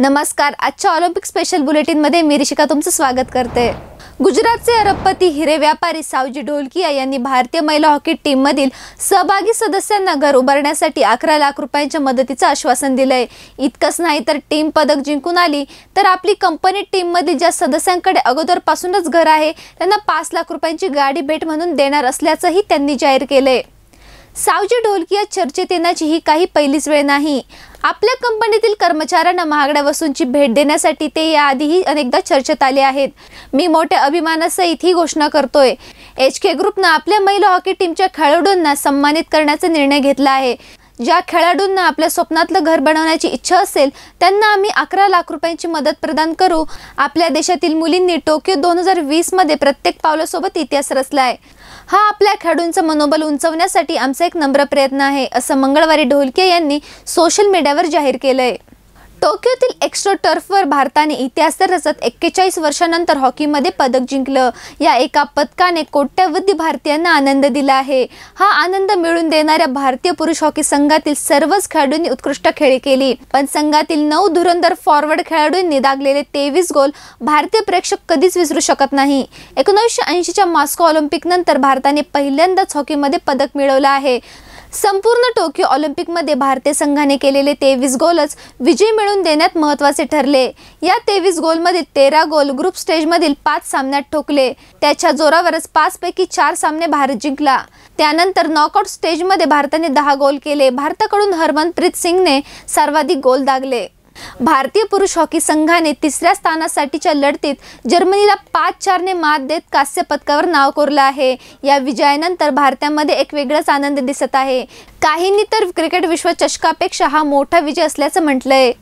नमस्कार आजच्या Olympic special मध्ये मी रिशिका तुमचं स्वागत करते गुजरातचे अरबपती हिरे व्यापारी सावजी ढोलकिया यांनी भारतीय महिला हॉकी टीममधील सहभागी सदस्यांना घर उभारण्यासाठी अकरा लाख रुपयांच्या मदतीचं आश्वासन दिलंय इतकंच नाही तर टीम पदक जिंकून आली तर आपली कंपनी टीममधील ज्या सदस्यांकडे अगोदरपासूनच घर आहे त्यांना पाच लाख रुपयांची गाडी भेट म्हणून देणार असल्याचंही त्यांनी जाहीर केलंय सावजी ढोलकी चर्चेत येण्याची ही काही पहिलीच वेळ नाही आपल्या कंपनीतील कर्मचाऱ्यांना महागड्या वस्तूंची भेट देण्यासाठी ते याआधीही अनेकदा चर्चेत आले आहेत मी मोठ्या अभिमानासहित ही घोषणा करतोय एच के ग्रुपनं आपल्या महिला हॉकी टीमच्या खेळाडूंना सन्मानित करण्याचा निर्णय घेतला आहे ज्या खेळाडूंना आपल्या स्वप्नातलं घर बनवण्याची इच्छा असेल त्यांना आम्ही अकरा लाख रुपयांची मदत प्रदान करू आपल्या देशातील मुलींनी टोकियो दोन हजार वीसमध्ये प्रत्येक पावलासोबत इतिहास रचला आहे हा आपल्या खेळाडूंचं मनोबल उंचवण्यासाठी आमचा एक नम्र प्रयत्न आहे असं मंगळवारी ढोलके यांनी सोशल मीडियावर जाहीर केलं आहे टोकियोतील एक्स्ट्रो टर्फवर भारताने इतिहास रचत एक्केचाळीस वर्षानंतर हॉकीमध्ये पदक जिंकलं या एका पदकाने कोट्यवधी भारतीयांना आनंद दिला आहे हा आनंद मिळून देणाऱ्या भारतीय पुरुष हॉकी संघातील सर्वच खेळाडूंनी उत्कृष्ट खेळी केली पण संघातील नऊ धुरंधर फॉरवर्ड खेळाडूंनी दागलेले तेवीस गोल भारतीय प्रेक्षक कधीच विसरू शकत नाही एकोणीसशे ऐंशीच्या मॉस्को ऑलिम्पिक भारताने पहिल्यांदाच हॉकीमध्ये पदक मिळवलं आहे संपूर्ण टोकियो ऑलिम्पिकमध्ये भारतीय संघाने केलेले तेवीस गोलच विजय मिळवून देण्यात महत्त्वाचे ठरले या तेवीस गोलमध्ये तेरा गोल ग्रुप स्टेजमधील पाच सामन्यात ठोकले त्याच्या जोरावरच पाचपैकी चार सामने भारत जिंकला त्यानंतर नॉकआउट स्टेजमध्ये भारताने दहा गोल केले भारताकडून हरमनप्रीत सिंगने सर्वाधिक गोल दागले भारतीय पुरुष हॉकी संघाने तिसऱ्या स्थानासाठीच्या लढतीत जर्मनीला पाच चारने मात देत कांस्य पदकावर नाव कोरलं आहे या विजयानंतर भारतामध्ये एक वेगळाच आनंद दिसत आहे काहींनी तर क्रिकेट विश्वचषकापेक्षा हा मोठा विजय असल्याचं म्हटलंय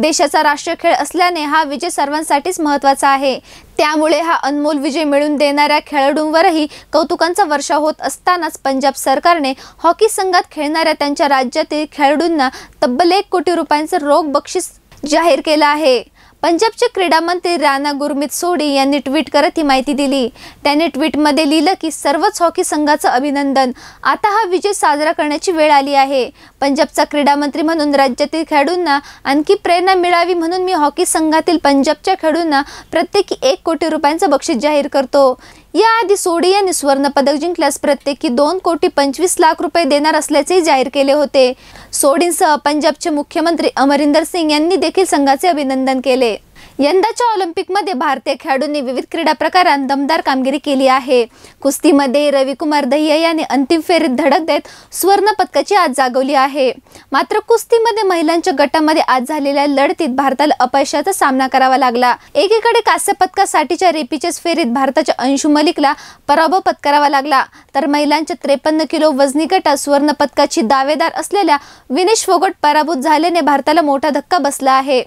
देशाचा राष्ट्रीय खेळ असल्याने हा विजय सर्वांसाठीच महत्त्वाचा आहे त्यामुळे हा अनमोल विजय मिळून देणाऱ्या खेळाडूंवरही कौतुकांचा वर्षा होत असतानाच पंजाब सरकारने हॉकी संघात खेळणाऱ्या त्यांच्या राज्यातील खेळाडूंना तब्बल एक कोटी रुपयांचं रोख बक्षीस जाहीर केलं आहे पंजाबचे क्रीडा मंत्री राणा गुरमीत सोडी यांनी ट्विट करत ही माहिती दिली त्याने ट्विटमध्ये लिहिलं की सर्वच हॉकी संघाचं अभिनंदन आता हा विजय साजरा करण्याची वेळ आली आहे पंजाबचा क्रीडा मंत्री म्हणून राज्यातील खेळाडूंना आणखी प्रेरणा मिळावी म्हणून मी हॉकी संघातील पंजाबच्या खेळाडूंना प्रत्येकी एक कोटी रुपयांचं बक्षीस जाहीर करतो याआधी सोडी यांनी स्वर्णपदक जिंकल्यास प्रत्येकी दोन कोटी पंचवीस लाख रुपये देणार असल्याचेही जाहीर केले होते सोडींसह पंजाबचे मुख्यमंत्री अमरिंदर सिंग यांनी देखील संघाचे अभिनंदन केले यंदाच्या ऑलिम्पिकमध्ये भारतीय खेळाडूंनी विविध क्रीडा प्रकारात दमदार कामगिरी केली आहे कुस्तीमध्ये रविकुमार दहिया याने अंतिम फेरीत धडक देत सुवर्ण पदकाची आज जागवली आहे मात्र कुस्तीमध्ये महिलांच्या गटामध्ये आज झालेल्या लढतीत भारताला अपयशाचा सामना करावा लागला एकीकडे कांस्य पदकासाठीच्या रेपीचेच फेरीत भारताच्या अंशु मलिकला पराभव पत्करावा लागला तर महिलांच्या त्रेपन्न किलो वजनी गटात सुवर्ण पदकाची दावेदार असलेल्या विनेश फोगट पराभूत झाल्याने भारताला मोठा धक्का बसला आहे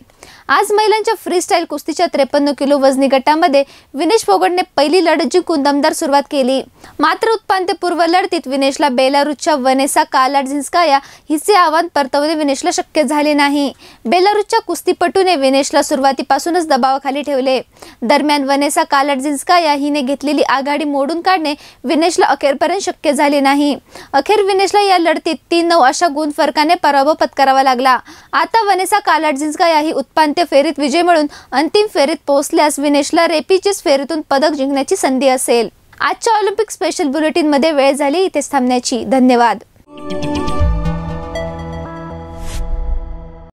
आज महिलांच्या फ्रीस्टाईल कुस्तीच्या त्रेपन्न किलो वजनी गटामध्ये विनेश फोगटने पहिली लढत जिंकून दमदार सुरुवात केली मात्र उत्पांत्यपूर्व लढतीत विनेशला बेलारूसच्या वनेसा कालाडझिन्स्काया हिचे आव्हान परतवणे विनेशला शक्य झाले नाही बेलारूसच्या कुस्तीपटूने विनेशला सुरुवातीपासूनच दबावाखाली ठेवले दरम्यान वनेसा कालाडझिन्स्काया हिने घेतलेली आघाडी मोडून काढणे विनेशला अखेरपर्यंत शक्य झाले नाही अखेर विनेशला या लढतीत तीन नऊ अशा गुण फरकाने पराभव पत्करावा लागला आता वनेसा कालाडझिन्स्काया ही उत्पादन उपांत्य फेरीत विजय मिळून अंतिम फेरीत पोहोचल्यास विनेशला रेपीचेस फेरीतून पदक जिंकण्याची संधी असेल आजच्या ऑलिम्पिक स्पेशल मध्ये वेळ झाली इथेच थांबण्याची धन्यवाद